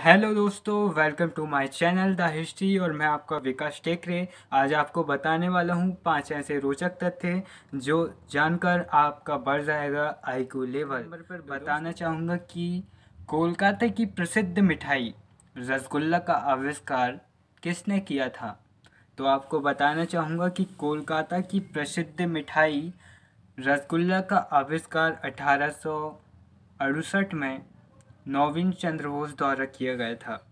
hello दोस्तों welcome to my channel the history और मैं आपका विकास टेकरे आज आपको बताने वाला हूँ पांच ऐसे रोचक तथ्य जो जानकर आपका बढ़ जाएगा आईक्यू लेवल नंबर पर बताना चाहूँगा कि कोलकाता की प्रसिद्ध मिठाई रसगुल्ला का आविष्कार किसने किया था तो आपको बताना चाहूँगा कि कोलकाता की प्रसिद्ध मिठाई रसगुल्ला का आविष्कार अठारह में नौवीन चंद्र बोस द्वारा किया गया था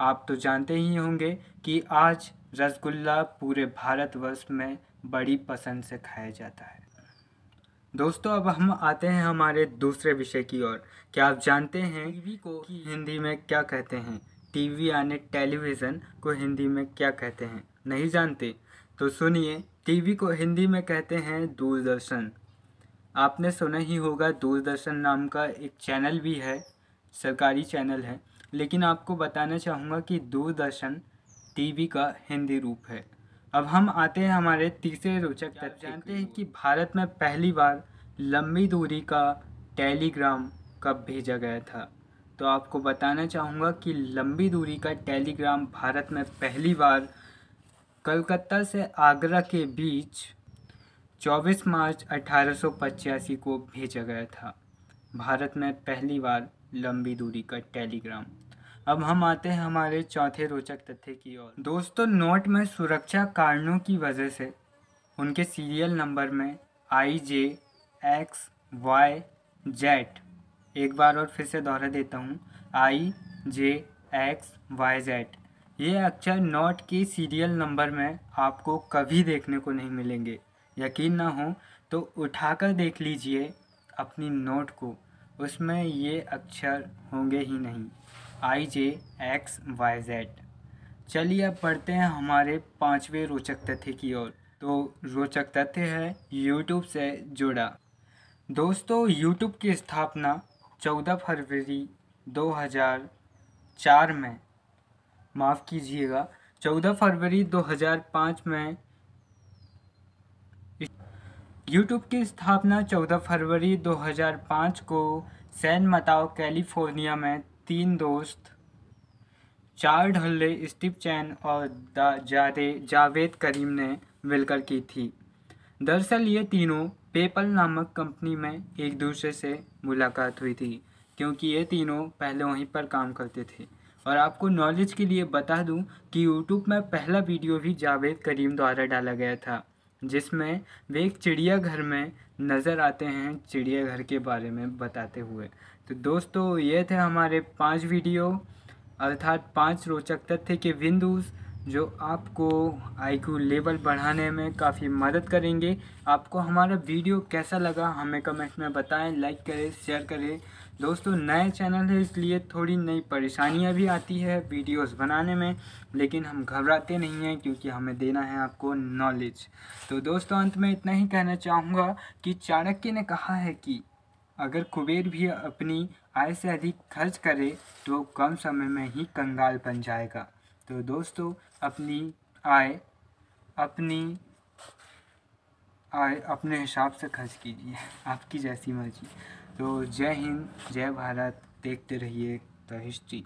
आप तो जानते ही होंगे कि आज रसगुल्ला पूरे भारतवर्ष में बड़ी पसंद से खाया जाता है दोस्तों अब हम आते हैं हमारे दूसरे विषय की ओर क्या आप जानते हैं टीवी को हिंदी में क्या कहते हैं टीवी यानी टेलीविज़न को हिंदी में क्या कहते हैं नहीं जानते तो सुनिए टीवी को हिंदी में कहते हैं दूरदर्शन आपने सुना ही होगा दूरदर्शन नाम का एक चैनल भी है सरकारी चैनल है लेकिन आपको बताना चाहूँगा कि दूरदर्शन टीवी का हिंदी रूप है अब हम आते हैं हमारे तीसरे रोचक तथ्य जानते हैं कि भारत में पहली बार लंबी दूरी का टेलीग्राम कब भेजा गया था तो आपको बताना चाहूँगा कि लंबी दूरी का टेलीग्राम भारत में पहली बार कलकत्ता से आगरा के बीच 24 मार्च अठारह को भेजा गया था भारत में पहली बार लंबी दूरी का टेलीग्राम अब हम आते हैं हमारे चौथे रोचक तथ्य की ओर दोस्तों नोट में सुरक्षा कारणों की वजह से उनके सीरियल नंबर में I J X Y Z एक बार और फिर से दोहरा देता हूँ I J X Y Z ये अक्षर नोट के सीरियल नंबर में आपको कभी देखने को नहीं मिलेंगे यकीन ना हो तो उठाकर देख लीजिए अपनी नोट को उसमें ये अक्षर होंगे ही नहीं I J X Y Z चलिए अब पढ़ते हैं हमारे पांचवे रोचक तथ्य की ओर तो रोचक तथ्य है यूट्यूब से जुड़ा दोस्तों यूट्यूब की स्थापना 14 फरवरी 2004 में माफ़ कीजिएगा 14 फरवरी 2005 में यूट्यूब की स्थापना 14 फरवरी 2005 को सैन मताओ कैलिफोर्निया में तीन दोस्त चार ढल्ले स्टीव चैन और जादे जावेद करीम ने मिलकर की थी दरअसल ये तीनों पेपल नामक कंपनी में एक दूसरे से मुलाकात हुई थी क्योंकि ये तीनों पहले वहीं पर काम करते थे और आपको नॉलेज के लिए बता दूं कि यूट्यूब में पहला वीडियो भी जावेद करीम द्वारा डाला गया था जिसमें वे एक चिड़ियाघर में नज़र आते हैं चिड़ियाघर के बारे में बताते हुए तो दोस्तों ये थे हमारे पांच वीडियो अर्थात पांच रोचक तथ्य के बिंदुज जो आपको आईक्यू लेवल बढ़ाने में काफ़ी मदद करेंगे आपको हमारा वीडियो कैसा लगा हमें कमेंट में बताएं लाइक करें शेयर करें दोस्तों नए चैनल है इसलिए थोड़ी नई परेशानियां भी आती है वीडियोस बनाने में लेकिन हम घबराते नहीं हैं क्योंकि हमें देना है आपको नॉलेज तो दोस्तों अंत में इतना ही कहना चाहूँगा कि चाणक्य ने कहा है कि अगर कुबेर भी अपनी आय से अधिक खर्च करे तो कम समय में ही कंगाल बन जाएगा तो दोस्तों अपनी आय अपनी आय अपने हिसाब से खर्च कीजिए आपकी जैसी मर्जी तो जय हिंद जय भारत देखते रहिए द हिस्ट्री